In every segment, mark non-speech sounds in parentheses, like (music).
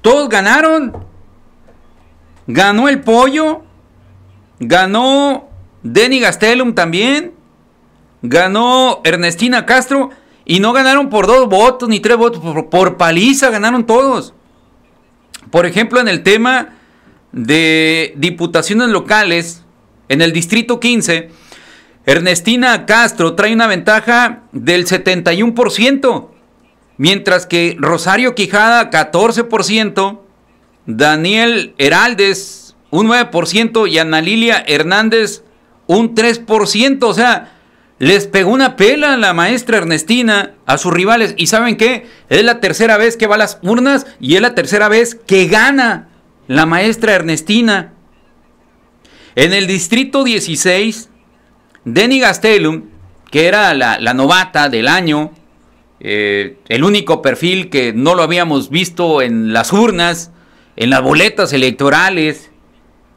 Todos ganaron. Ganó el pollo. Ganó Denny Gastelum también. Ganó Ernestina Castro. Y no ganaron por dos votos ni tres votos. Por, por paliza ganaron todos. Por ejemplo, en el tema de diputaciones locales, en el distrito 15, Ernestina Castro trae una ventaja del 71%. Mientras que Rosario Quijada, 14%, Daniel Heraldes, un 9%, y Ana Lilia Hernández, un 3%. O sea, les pegó una pela a la maestra Ernestina a sus rivales. ¿Y saben qué? Es la tercera vez que va a las urnas y es la tercera vez que gana la maestra Ernestina. En el distrito 16, Denny Gastelum, que era la novata del año, eh, el único perfil que no lo habíamos visto en las urnas, en las boletas electorales.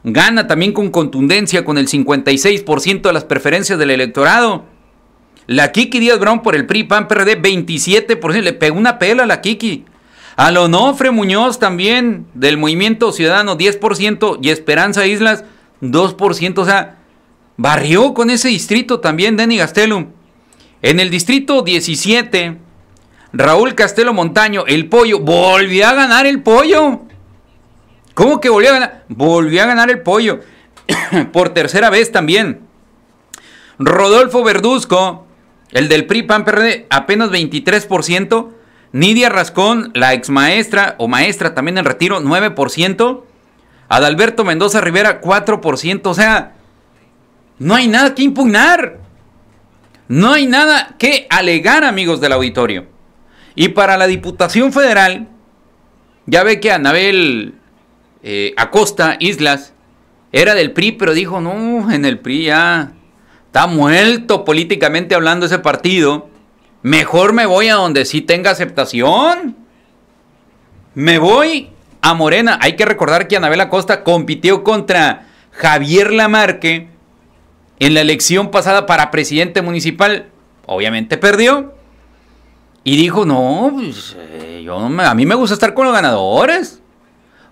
Gana también con contundencia con el 56% de las preferencias del electorado. La Kiki Díaz Brown por el PRI, PAN, PRD, 27%. Le pegó una pela a la Kiki. Al Onofre Muñoz también, del Movimiento Ciudadano, 10%. Y Esperanza Islas, 2%. O sea, barrió con ese distrito también Denny Gastelum. En el distrito 17, Raúl Castelo Montaño, el pollo. Volvió a ganar el pollo. ¿Cómo que volvió a ganar? Volvió a ganar el pollo. (coughs) Por tercera vez también. Rodolfo Verduzco, el del PRI PAN apenas 23%. Nidia Rascón, la ex maestra o maestra también en retiro, 9%. Adalberto Mendoza Rivera, 4%. O sea, no hay nada que impugnar. No hay nada que alegar, amigos del auditorio. Y para la Diputación Federal, ya ve que Anabel eh, Acosta Islas era del PRI, pero dijo, no, en el PRI ya está muerto políticamente hablando ese partido. Mejor me voy a donde sí tenga aceptación. Me voy a Morena. Hay que recordar que Anabel Acosta compitió contra Javier Lamarque en la elección pasada para presidente municipal. Obviamente perdió. Y dijo, no, pues, eh, a mí me gusta estar con los ganadores.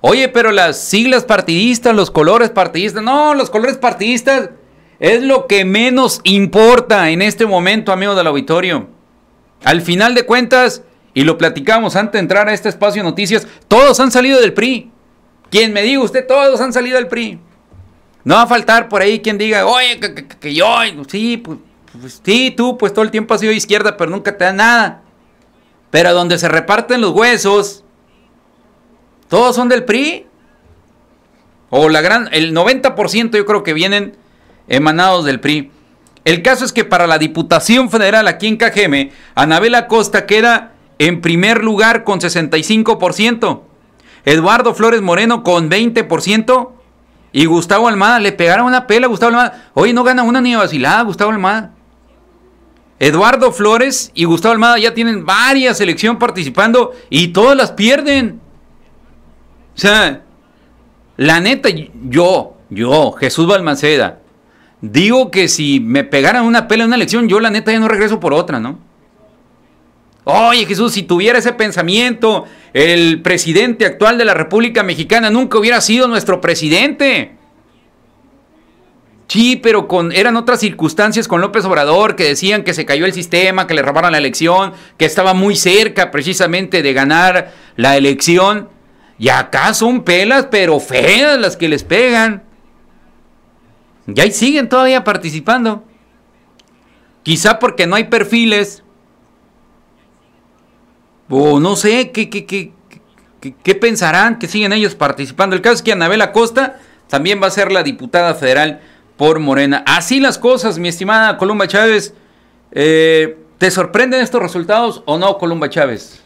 Oye, pero las siglas partidistas, los colores partidistas, no, los colores partidistas es lo que menos importa en este momento, amigos del auditorio. Al final de cuentas, y lo platicamos antes de entrar a este espacio de noticias, todos han salido del PRI. Quien me diga usted, todos han salido del PRI. No va a faltar por ahí quien diga, oye, que, yo, sí, pues, pues, sí, tú, pues todo el tiempo has sido izquierda, pero nunca te da nada. Pero donde se reparten los huesos, todos son del PRI. O la gran, el 90% yo creo que vienen emanados del PRI. El caso es que para la Diputación Federal aquí en Cajeme, Anabela Costa queda en primer lugar con 65%, Eduardo Flores Moreno con 20% y Gustavo Almada le pegaron una pela a Gustavo Almada. Oye, no gana una ni vacilada Gustavo Almada. Eduardo Flores y Gustavo Almada ya tienen varias elecciones participando y todas las pierden. O sea, la neta, yo, yo, Jesús Balmaceda, digo que si me pegaran una pelea en una elección, yo la neta ya no regreso por otra, ¿no? Oye Jesús, si tuviera ese pensamiento, el presidente actual de la República Mexicana nunca hubiera sido nuestro presidente. Sí, pero con, eran otras circunstancias con López Obrador que decían que se cayó el sistema, que le robaron la elección, que estaba muy cerca precisamente de ganar la elección. Y acá son pelas, pero feas las que les pegan. Y ahí siguen todavía participando. Quizá porque no hay perfiles. O no sé, ¿qué, qué, qué, qué pensarán que siguen ellos participando? El caso es que Anabel Acosta también va a ser la diputada federal por Morena. Así las cosas, mi estimada Columba Chávez. Eh, ¿Te sorprenden estos resultados o no, Columba Chávez?